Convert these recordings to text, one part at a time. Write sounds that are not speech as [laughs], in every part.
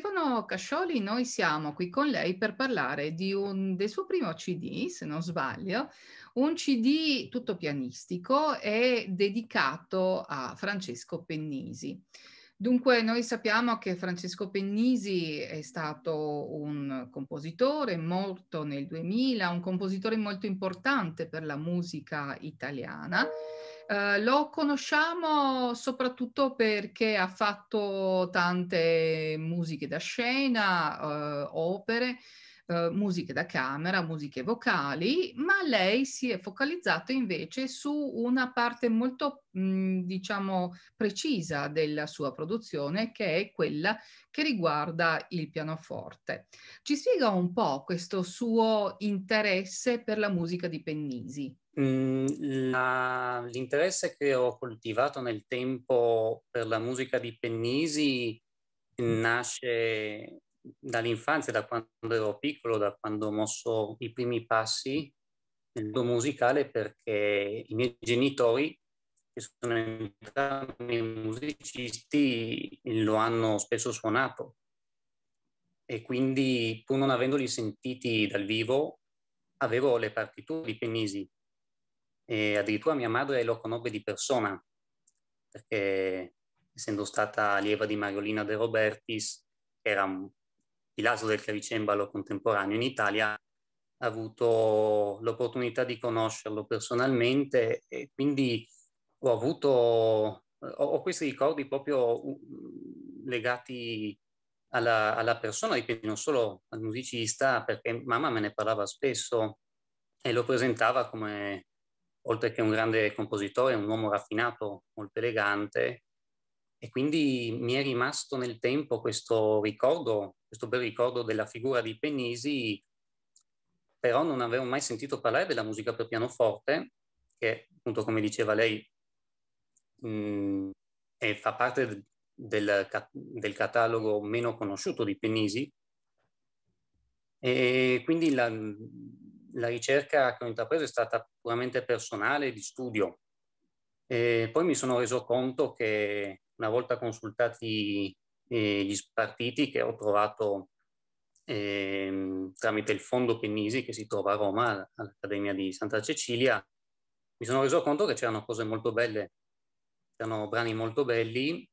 Stefano Cascioli, noi siamo qui con lei per parlare un, del suo primo CD, se non sbaglio, un CD tutto pianistico e dedicato a Francesco Pennisi. Dunque, noi sappiamo che Francesco Pennisi è stato un compositore morto nel 2000, un compositore molto importante per la musica italiana. Eh, lo conosciamo soprattutto perché ha fatto tante musiche da scena, eh, opere, eh, musiche da camera, musiche vocali, ma lei si è focalizzata invece su una parte molto, mh, mm, diciamo, precisa della sua produzione, che è quella che riguarda il pianoforte. Ci spiega un po' questo suo interesse per la musica di Pennisi. Mm, la, l'interesse che ho coltivato nel tempo per la musica di Pennisi nasce dall'infanzia, da quando ero piccolo, da quando ho mosso i primi passi nel mondo musicale perché i miei genitori, che sono entrambi musicisti, lo hanno spesso suonato e quindi pur non avendoli sentiti dal vivo avevo le partiture di Penisi e addirittura mia madre lo conobbe di persona perché essendo stata allieva di Mariolina De Robertis era un il laso del clavicembalo contemporaneo in Italia, ha avuto l'opportunità di conoscerlo personalmente e quindi ho avuto, ho, ho questi ricordi proprio legati alla, alla, persona, ripeto, non solo al musicista, perché mamma me ne parlava spesso e lo presentava come, oltre che un grande compositore, un uomo raffinato, molto elegante. E quindi mi è rimasto nel tempo questo ricordo questo bel ricordo della figura di Pennisi, però non avevo mai sentito parlare della musica per pianoforte, che appunto come diceva lei mh, mm, fa parte del, del, catalogo meno conosciuto di Pennisi. E quindi la, la ricerca che ho intrapreso è stata puramente personale di studio. E poi mi sono reso conto che una volta consultati eh, gli spartiti che ho trovato eh, tramite il fondo Pennisi che si trova a Roma all'Accademia di Santa Cecilia, mi sono reso conto che c'erano cose molto belle, c'erano brani molto belli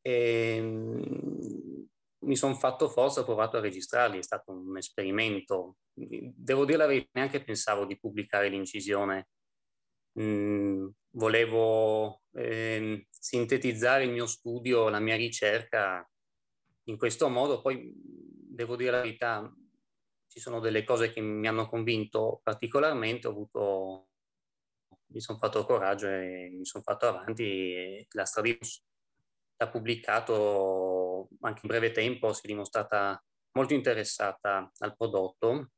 e ehm, mi sono fatto forza, ho provato a registrarli, è stato un esperimento. Devo dire la verità, neanche pensavo di pubblicare l'incisione. Mm, volevo eh, sintetizzare il mio studio, la mia ricerca in questo modo. Poi devo dire la verità, ci sono delle cose che mi hanno convinto particolarmente, avuto, mi sono fatto coraggio e mi sono fatto avanti. la Stradivus l'ha pubblicato anche in breve tempo, si è dimostrata molto interessata al prodotto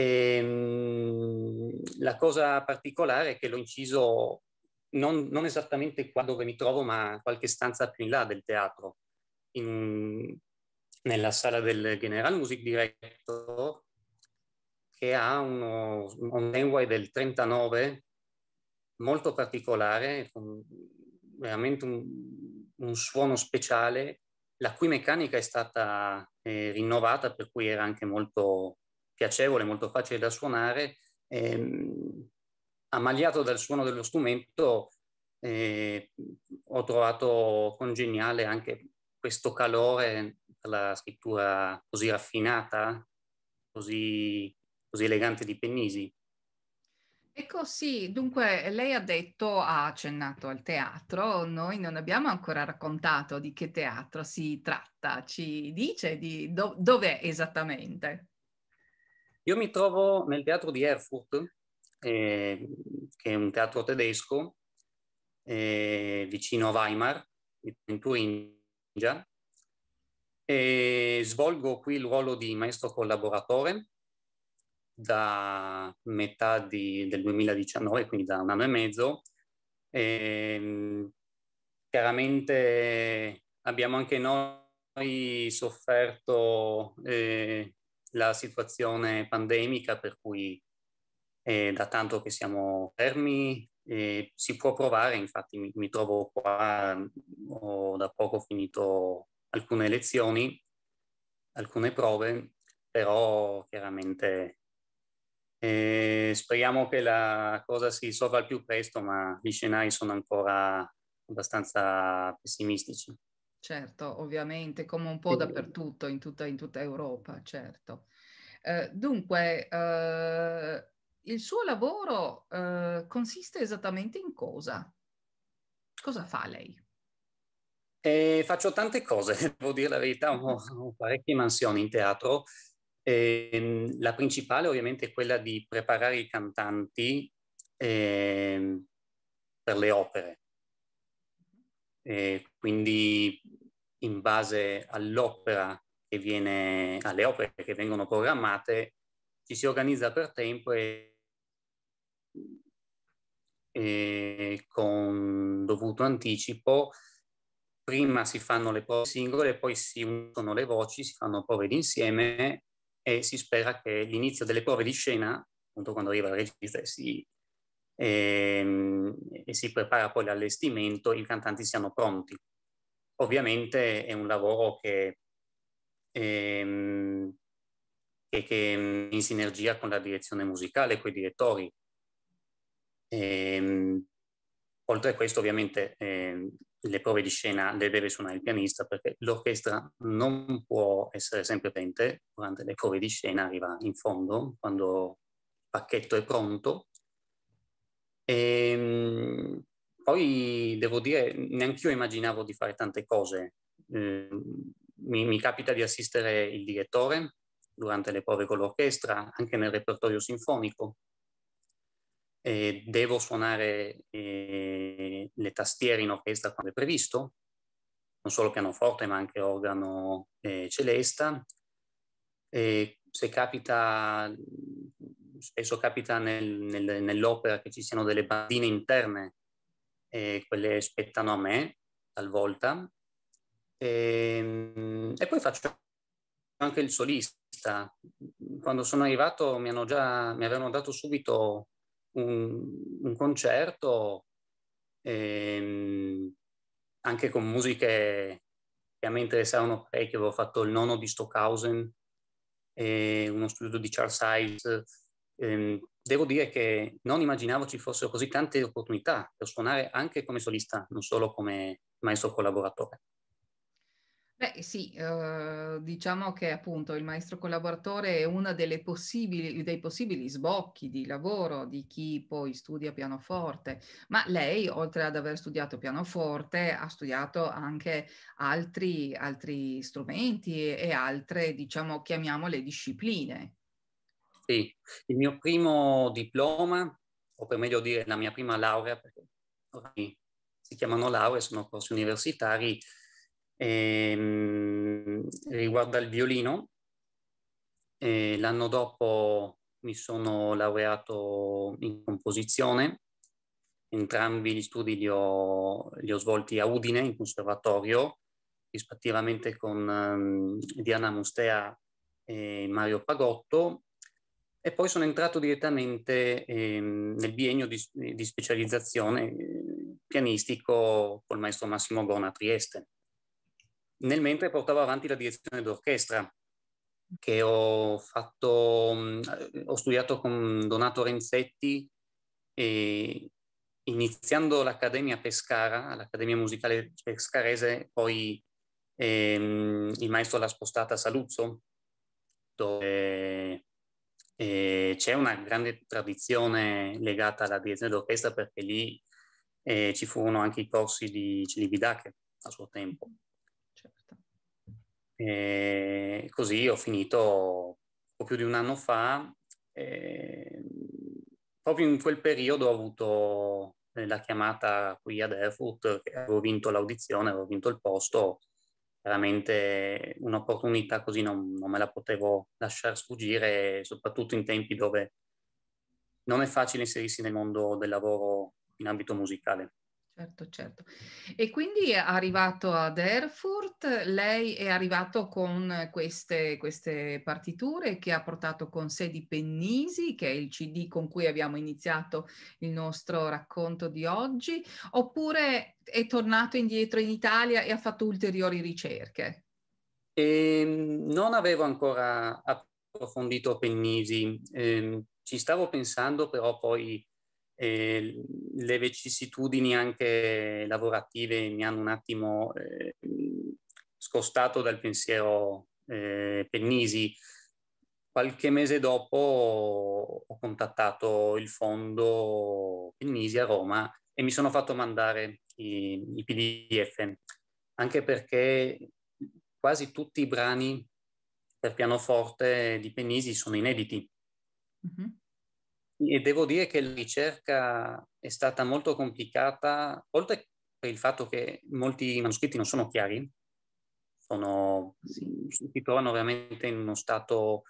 e, ehm, la cosa particolare è che l'ho inciso non, non, esattamente qua dove mi trovo, ma qualche stanza più in là del teatro, in, nella sala del General Music Director, che ha uno, un Enway del 39 molto particolare, con veramente un, un suono speciale, la cui meccanica è stata eh, rinnovata, per cui era anche molto piacevole, molto facile da suonare, ehm, ammaliato dal suono dello strumento, eh, ho trovato congeniale anche questo calore per la scrittura così raffinata, così, così elegante di Pennisi. Ecco sì, dunque lei ha detto, ha accennato al teatro, noi non abbiamo ancora raccontato di che teatro si tratta, ci dice di do- dov'è esattamente? Io mi trovo nel teatro di Erfurt, eh, che è un teatro tedesco, eh, vicino a Weimar, in Turingia, e svolgo qui il ruolo di maestro collaboratore da metà di, del 2019, quindi da un anno e mezzo. E, ehm, chiaramente abbiamo anche noi sofferto eh, la situazione pandemica per cui è eh, da tanto che siamo fermi e si può provare, infatti mi, mi trovo qua, ho da poco finito alcune lezioni, alcune prove, però chiaramente eh, speriamo che la cosa si risolva al più presto, ma gli scenari sono ancora abbastanza pessimistici certo, ovviamente, come un po' dappertutto, in tutta, in tutta Europa, certo. Eh, dunque, eh, il suo lavoro eh, consiste esattamente in cosa? Cosa fa lei? Eh, faccio tante cose, [laughs] devo dire la verità, ho, ho parecchie mansioni in teatro. Ehm, la principale ovviamente è quella di preparare i cantanti ehm, per le opere, e quindi in base all'opera che viene, alle opere che vengono programmate, ci si organizza per tempo e, e con dovuto anticipo prima si fanno le prove singole, poi si uniscono le voci, si fanno prove d'insieme e si spera che l'inizio delle prove di scena, appunto quando arriva il regista e si e, ehm, e si prepara poi l'allestimento, i cantanti siano pronti. Ovviamente è un lavoro che, ehm, che, che in sinergia con la direzione musicale, con i direttori. E, ehm, oltre a questo, ovviamente, eh, le prove di scena le deve suonare il pianista perché l'orchestra non può essere sempre presente durante le prove di scena, arriva in fondo quando il pacchetto è pronto e, ehm, poi devo dire, neanch'io immaginavo di fare tante cose. Ehm, mi, mi, capita di assistere il direttore durante le prove con l'orchestra, anche nel repertorio sinfonico. Eh, devo suonare eh, le tastiere in orchestra quando è previsto, non solo pianoforte ma anche organo eh, celesta. se capita spesso capita nel, nel, nell'opera che ci siano delle bandine interne, eh, quelle spettano a me talvolta, e, ehm, e poi faccio anche il solista. Quando sono arrivato mi, hanno già, mi avevano dato subito un, un concerto ehm, anche con musiche che a me interessavano parecchio. Avevo fatto il nono di Stockhausen, eh, uno studio di Charles Ives, ehm, devo dire che non immaginavo ci fossero così tante opportunità per suonare anche come solista, non solo come maestro collaboratore. Beh sì, eh, diciamo che appunto il maestro collaboratore è uno dei possibili sbocchi di lavoro di chi poi studia pianoforte, ma lei oltre ad aver studiato pianoforte ha studiato anche altri, altri strumenti e altre, diciamo, chiamiamole discipline. Sì, il mio primo diploma, o per meglio dire la mia prima laurea, perché si chiamano lauree, sono corsi universitari, ehm, riguarda il violino. E eh, l'anno dopo mi sono laureato in composizione, entrambi gli studi li ho, li ho svolti a Udine in conservatorio, rispettivamente con um, Diana Mustea e Mario Pagotto e poi sono entrato direttamente eh, nel biennio di, di specializzazione eh, pianistico col maestro Massimo Gona a Trieste. Nel mentre portavo avanti la direzione d'orchestra che ho fatto, mm, ho studiato con Donato Renzetti e iniziando l'Accademia Pescara, l'Accademia Musicale Pescarese, poi ehm, il maestro l'ha spostata a Saluzzo, dove eh, c'è una grande tradizione legata alla direzione d'orchestra perché lì eh, ci furono anche i corsi di Celibidache a suo tempo. Certo. Eh, così ho finito poco più di un anno fa, eh, proprio in quel periodo ho avuto eh, la chiamata qui ad Erfurt, avevo vinto l'audizione, avevo vinto il posto, veramente un'opportunità così non, non me la potevo lasciare sfuggire, soprattutto in tempi dove non è facile inserirsi nel mondo del lavoro in ambito musicale. Certo, certo. E quindi è arrivato ad Erfurt, lei è arrivato con queste, queste, partiture che ha portato con sé di Pennisi, che è il CD con cui abbiamo iniziato il nostro racconto di oggi, oppure è tornato indietro in Italia e ha fatto ulteriori ricerche? Ehm, non avevo ancora approfondito Pennisi, ehm, ci stavo pensando però poi eh, le vicissitudini anche lavorative mi hanno un attimo eh, scostato dal pensiero eh, Pennisi. Qualche mese dopo ho contattato il fondo Pennisi a Roma e mi sono fatto mandare i, i PDF, anche perché quasi tutti i brani per pianoforte di Pennisi sono inediti. Mm-hmm e devo dire che la ricerca è stata molto complicata, oltre per il fatto che molti manoscritti non sono chiari, sono, si trovano veramente in uno stato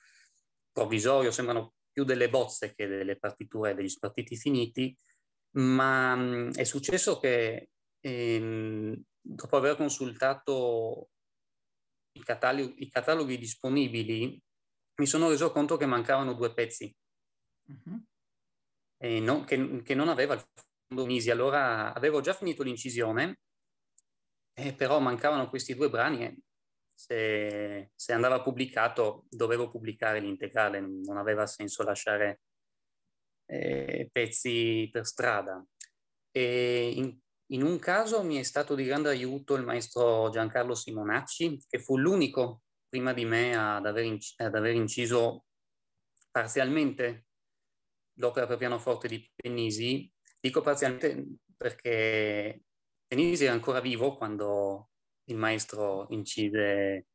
provvisorio, sembrano più delle bozze che delle partiture degli spartiti finiti, ma mh, è successo che ehm, dopo aver consultato i cataloghi, i cataloghi disponibili mi sono reso conto che mancavano due pezzi. Uh-huh eh, non, che, che, non aveva il fondo Misi. Allora avevo già finito l'incisione, eh, però mancavano questi due brani e se, se, andava pubblicato dovevo pubblicare l'integrale, non aveva senso lasciare eh, pezzi per strada. E in, in un caso mi è stato di grande aiuto il maestro Giancarlo Simonacci, che fu l'unico prima di me ad aver, inc- ad aver inciso parzialmente l'opera per pianoforte di Pennisi, dico parzialmente perché Pennisi era ancora vivo quando il maestro incise,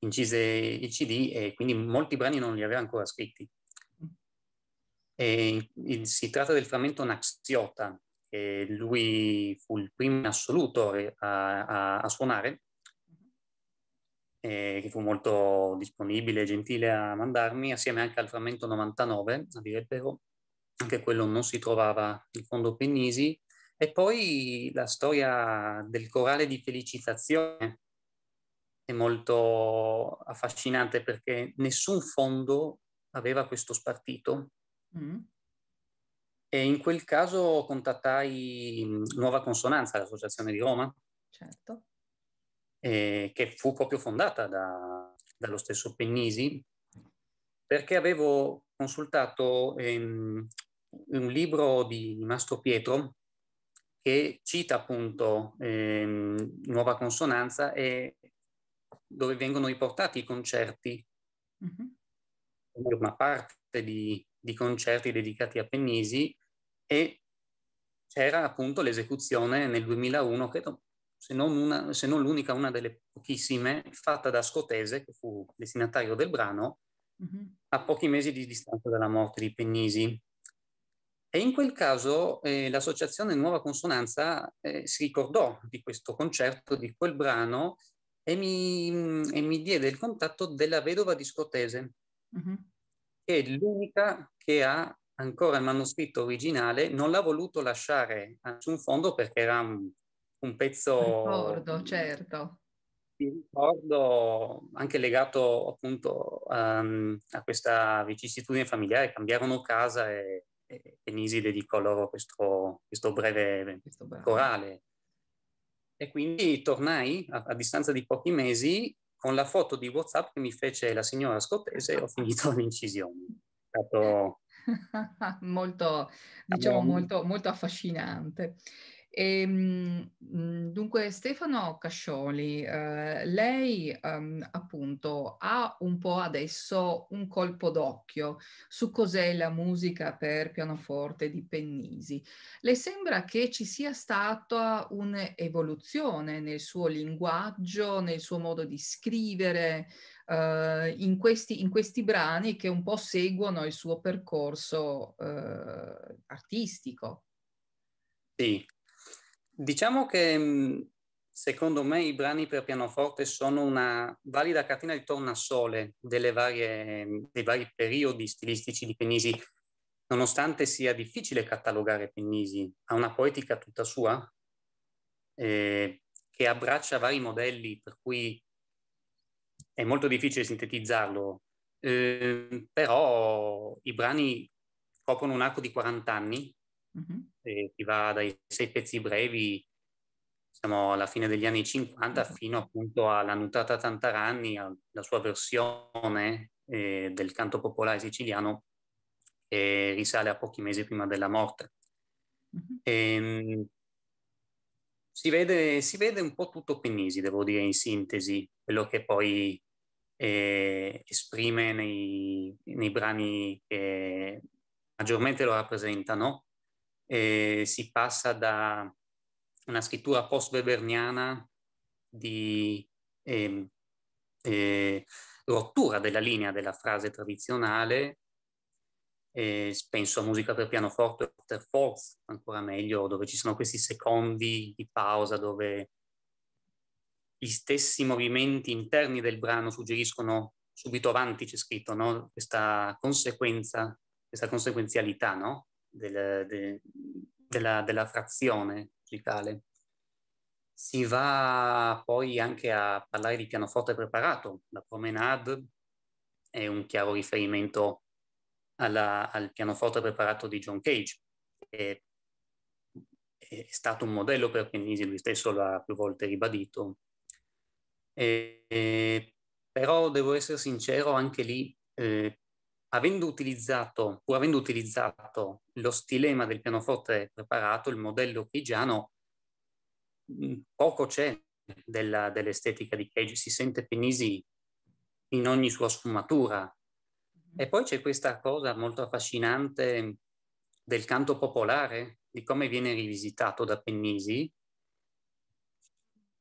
incise il CD e quindi molti brani non li aveva ancora scritti. E, il, si tratta del frammento Naxiota, che lui fu il primo in assoluto a, a, a suonare eh, che fu molto disponibile e gentile a mandarmi, assieme anche al frammento 99, a dire il vero, anche quello non si trovava in fondo Pennisi, e poi la storia del corale di felicitazione è molto affascinante perché nessun fondo aveva questo spartito. Mm. E in quel caso contattai mm, Nuova Consonanza, l'associazione di Roma, certo eh, che fu proprio fondata da, dallo stesso Pennisi, perché avevo consultato ehm, un libro di Mastro Pietro che cita appunto ehm, Nuova Consonanza e dove vengono riportati i concerti, uh-huh. una parte di, di, concerti dedicati a Pennisi e c'era appunto l'esecuzione nel 2001, che se non, una, se non l'unica, una delle pochissime, fatta da Scotese, che fu destinatario del brano, mm-hmm. a pochi mesi di distanza dalla morte di Pennisi. E in quel caso eh, l'associazione Nuova Consonanza eh, si ricordò di questo concerto, di quel brano, e mi, mm, e mi diede il contatto della vedova di Scotese, mm-hmm. che è l'unica che ha ancora il manoscritto originale, non l'ha voluto lasciare a nessun fondo perché era un un pezzo... Ricordo, certo. Di ricordo anche legato appunto um, a questa vicissitudine familiare, cambiarono casa e, e, e Nisi dedicò loro questo, questo breve questo corale. E quindi tornai a, a distanza di pochi mesi con la foto di WhatsApp che mi fece la signora scottese ho finito l'incisione. È stato [laughs] molto, diciamo, molto, molto affascinante. E, ehm, mhmm, dunque Stefano Cascioli, eh, lei ehm, appunto ha un po' adesso un colpo d'occhio su cos'è la musica per pianoforte di Pennisi. Le sembra che ci sia stata un'evoluzione nel suo linguaggio, nel suo modo di scrivere, eh, in, questi, in, questi, brani che un po' seguono il suo percorso eh, artistico? Sì, Diciamo che mhmm, secondo me i brani per pianoforte sono una valida catena di tornasole varie, dei vari periodi stilistici di Pennisi, nonostante sia difficile catalogare Pennisi, ha una poetica tutta sua eh, che abbraccia vari modelli, per cui è molto difficile sintetizzarlo, eh, però i brani coprono un arco di 40 anni Mm-hmm. E si va dai sei pezzi brevi, diciamo alla fine degli anni 50, mm-hmm. Esatto. fino appunto alla Nutata Tantaranni, la sua versione eh, del canto popolare siciliano che risale a pochi mesi prima della morte. Mm-hmm. E, ehm, si, vede, si vede un po' tutto Pennisi, devo dire in sintesi, quello che poi eh, esprime nei, nei brani che maggiormente lo rappresentano eh, si passa da una scrittura post-weberniana di eh, eh, rottura della linea della frase tradizionale, penso a musica per pianoforte, per forza, ancora meglio, dove ci sono questi secondi di pausa, dove gli stessi movimenti interni del brano suggeriscono subito avanti, c'è scritto, no? questa conseguenza, questa conseguenzialità, no? del, de, della, della, frazione digitale. Si va poi anche a parlare di pianoforte preparato. La promenade è un chiaro riferimento alla, al pianoforte preparato di John Cage, che è stato un modello per Pennisi, lui stesso l'ha più volte ribadito. E, e, però devo essere sincero, anche lì eh, avendo utilizzato, pur avendo utilizzato lo stilema del pianoforte preparato, il modello cageano, mm, poco c'è della, dell'estetica di Cage, si sente Penisi in ogni sua sfumatura. E poi c'è questa cosa molto affascinante del canto popolare, di come viene rivisitato da Pennisi,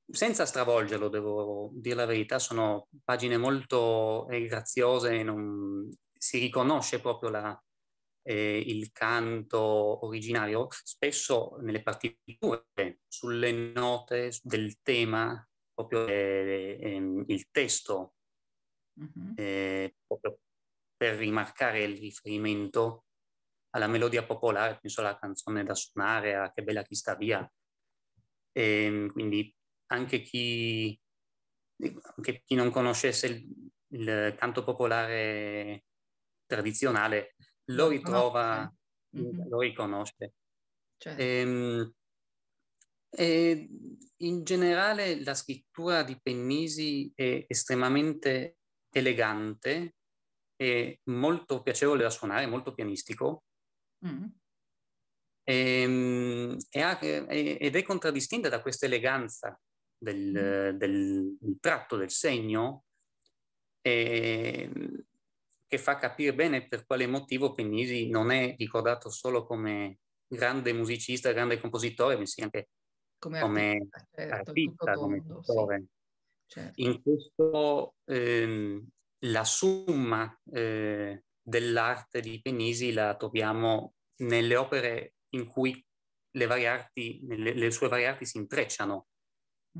senza stravolgerlo, devo dire la verità, sono pagine molto eh, graziose, non, si riconosce proprio la, eh, il canto originario, spesso nelle partiture, sulle note del tema, proprio eh, eh, ehm, il testo, mm-hmm. Eh, proprio per rimarcare il riferimento alla melodia popolare, penso alla canzone da suonare, a Che bella chi sta via. E, ehm, quindi anche chi, anche chi non conoscesse il, il canto popolare tradizionale lo ritrova, mm, mm-hmm. lo riconosce. Certo. E, ehm, e in generale la scrittura di Pennisi è estremamente elegante, è molto piacevole da suonare, molto pianistico. Mm. Mm-hmm. E, ehm, e ha, ed è contraddistinta da questa eleganza del, mm. del, del tratto, del segno, e, ehm, che fa capire bene per quale motivo Pennisi non è ricordato solo come grande musicista, grande compositore, ma bensì anche come certo, artista, come, certo, artista, come mondo, pittore. Sì. Certo. In questo ehm, la summa eh, dell'arte di Penisi la troviamo nelle opere in cui le, variarti, le, le sue varie arti si intrecciano.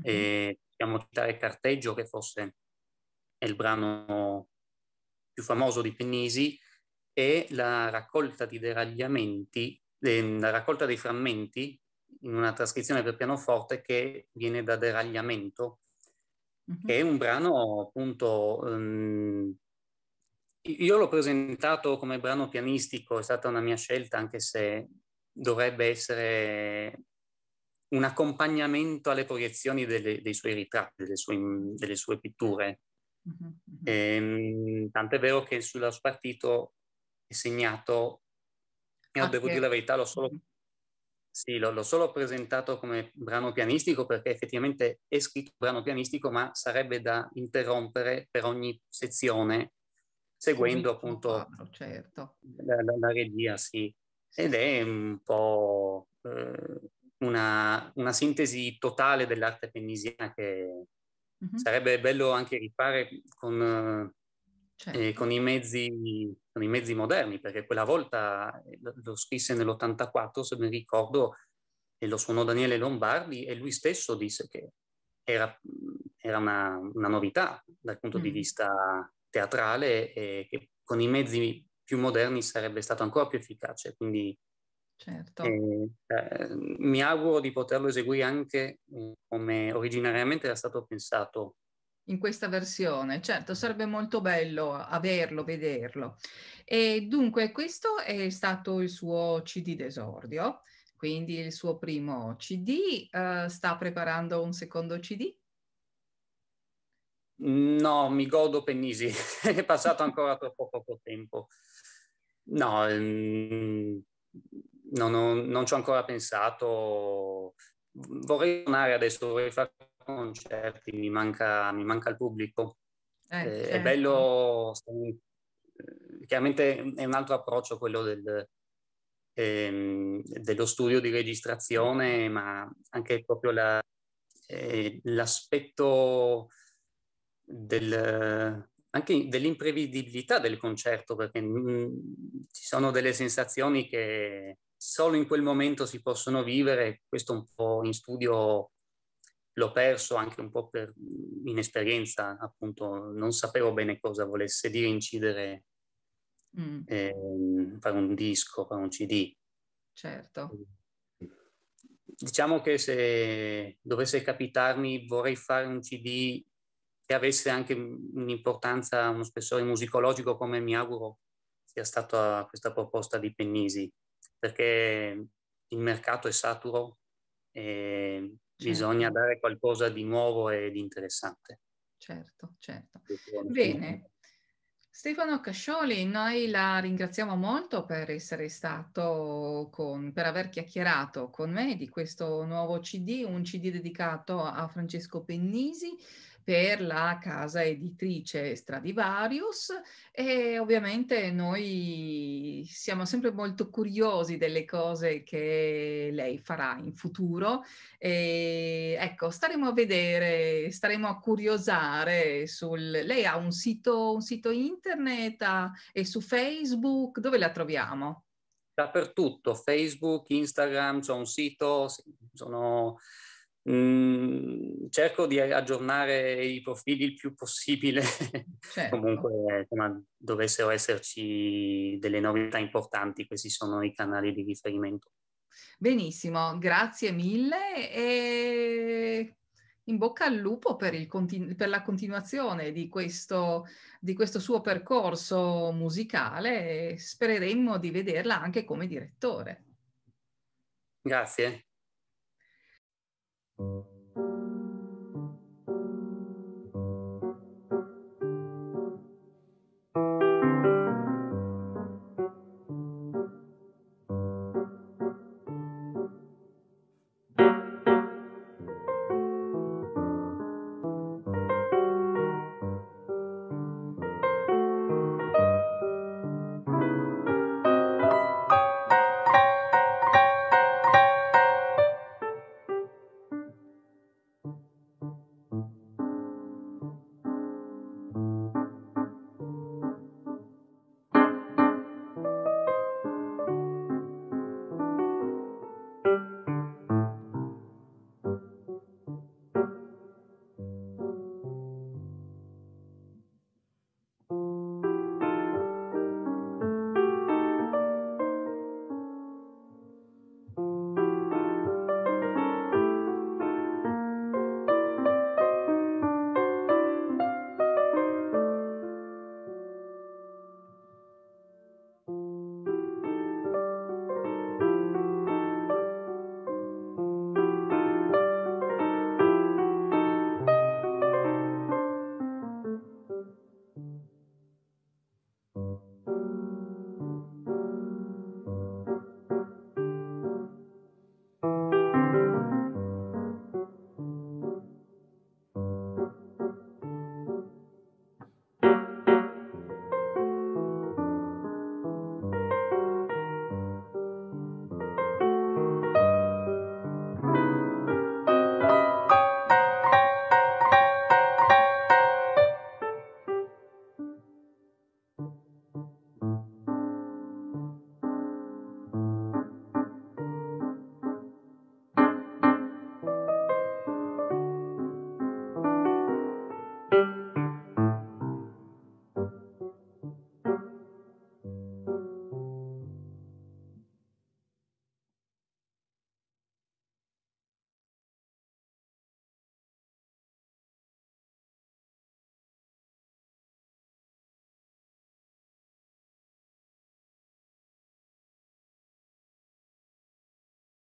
Mm-hmm. Eh, possiamo citare Carteggio, che forse è il brano più famoso di Pennisi, è la raccolta di deragliamenti, ehm, la raccolta dei frammenti in una trascrizione per pianoforte che viene da Deragliamento, mm-hmm. che è un brano appunto... Um, io l'ho presentato come brano pianistico, è stata una mia scelta, anche se dovrebbe essere un accompagnamento alle proiezioni delle, dei suoi ritratti, delle sue, delle sue pitture. E, ehm, è vero che sul suo partito è segnato, io okay. Ah, devo dire la verità, l'ho solo, sì, l'ho, l'ho solo, presentato come brano pianistico perché effettivamente è scritto brano pianistico, ma sarebbe da interrompere per ogni sezione seguendo appunto quadro, certo. la, la, la, regia, sì. Ed è un po' eh, una, una sintesi totale dell'arte pennisiana che, Mm-hmm. Sarebbe bello anche rifare con, eh, certo. eh, con, i mezzi, con, i mezzi, moderni, perché quella volta eh, lo scrisse nell'84, se mi ricordo, e lo suonò Daniele Lombardi e lui stesso disse che era, era una, una, novità dal punto mm. di vista teatrale e che con i mezzi più moderni sarebbe stato ancora più efficace. Quindi Certo. E, ehm, eh, mi auguro di poterlo eseguire anche eh, come originariamente era stato pensato in questa versione. Certo, sarebbe molto bello averlo, vederlo. E dunque questo è stato il suo CD d'esordio, quindi il suo primo CD. Uh, eh, sta preparando un secondo CD? No, mi godo Pennisi, [laughs] è passato ancora troppo poco tempo. No, um, non, ho, non ci ho ancora pensato. Vorrei tornare adesso, vorrei fare concerti, mi manca, mi manca il pubblico. Eh, eh, certo. È bello, eh, chiaramente è un altro approccio quello del, ehm, dello studio di registrazione, ma anche proprio la, eh, l'aspetto del, anche dell'imprevedibilità del concerto, perché mh, mm, ci sono delle sensazioni che solo in quel momento si possono vivere, questo un po' in studio l'ho perso anche un po' per inesperienza, appunto non sapevo bene cosa volesse dire incidere, mm. eh, fare un disco, fare un CD. Certo. Diciamo che se dovesse capitarmi vorrei fare un CD che avesse anche un'importanza, uno spessore musicologico come mi auguro sia stata questa proposta di Pennisi perché il mercato è saturo e certo. bisogna dare qualcosa di nuovo e di interessante. Certo, certo. Bene. Stefano Cascioli, noi la ringraziamo molto per essere stato con, per aver chiacchierato con me di questo nuovo CD, un CD dedicato a Francesco Pennisi per la casa editrice Stradivarius e ovviamente noi siamo sempre molto curiosi delle cose che lei farà in futuro e ecco staremo a vedere, staremo a curiosare sul... Lei ha un sito, un sito internet a, e su Facebook dove la troviamo? Dappertutto, Facebook, Instagram, c'è un sito, sono Mm, cerco di aggiornare i profili il più possibile, [laughs] certo. comunque insomma, dovessero esserci delle novità importanti, questi sono i canali di riferimento. Benissimo, grazie mille e in bocca al lupo per, continu- per la continuazione di questo, di questo suo percorso musicale e spereremo di vederla anche come direttore. Grazie. Thank you.